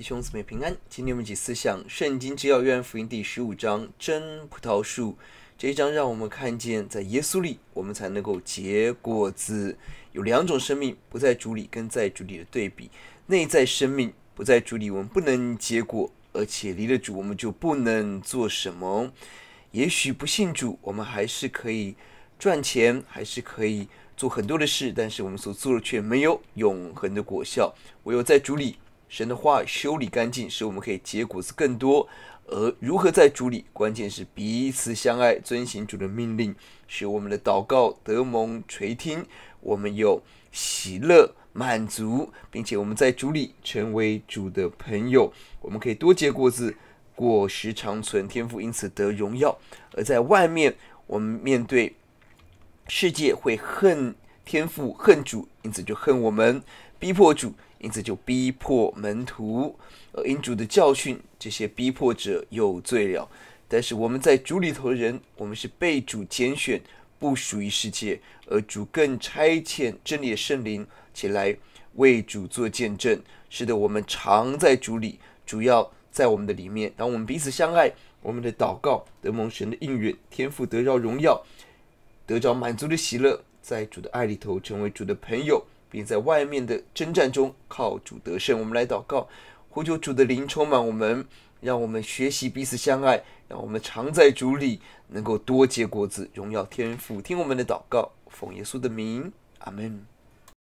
弟兄姊妹平安，今天我们一起思想《圣经》之《要约》福音第十五章“真葡萄树”这一章，让我们看见，在耶稣里，我们才能够结果子。有两种生命不在主里，跟在主里的对比。内在生命不在主里，我们不能结果，而且离了主，我们就不能做什么。也许不信主，我们还是可以赚钱，还是可以做很多的事，但是我们所做的却没有永恒的果效。唯有在主里。神的话修理干净，使我们可以结果子更多。而如何在主里，关键是彼此相爱，遵行主的命令，使我们的祷告得蒙垂听。我们有喜乐满足，并且我们在主里成为主的朋友。我们可以多结果子，果实长存，天赋因此得荣耀。而在外面，我们面对世界会恨。天父恨主，因此就恨我们；逼迫主，因此就逼迫门徒。而因主的教训，这些逼迫者有罪了。但是我们在主里头的人，我们是被主拣选，不属于世界。而主更差遣真理的圣灵前来为主做见证，使得我们常在主里，主要在我们的里面。当我们彼此相爱，我们的祷告得蒙神的应允，天赋得着荣耀，得着满足的喜乐。在主的爱里头成为主的朋友，并在外面的征战中靠主得胜。我们来祷告，呼求主的灵充满我们，让我们学习彼此相爱，让我们常在主里，能够多结果子，荣耀天父。听我们的祷告，奉耶稣的名，阿门。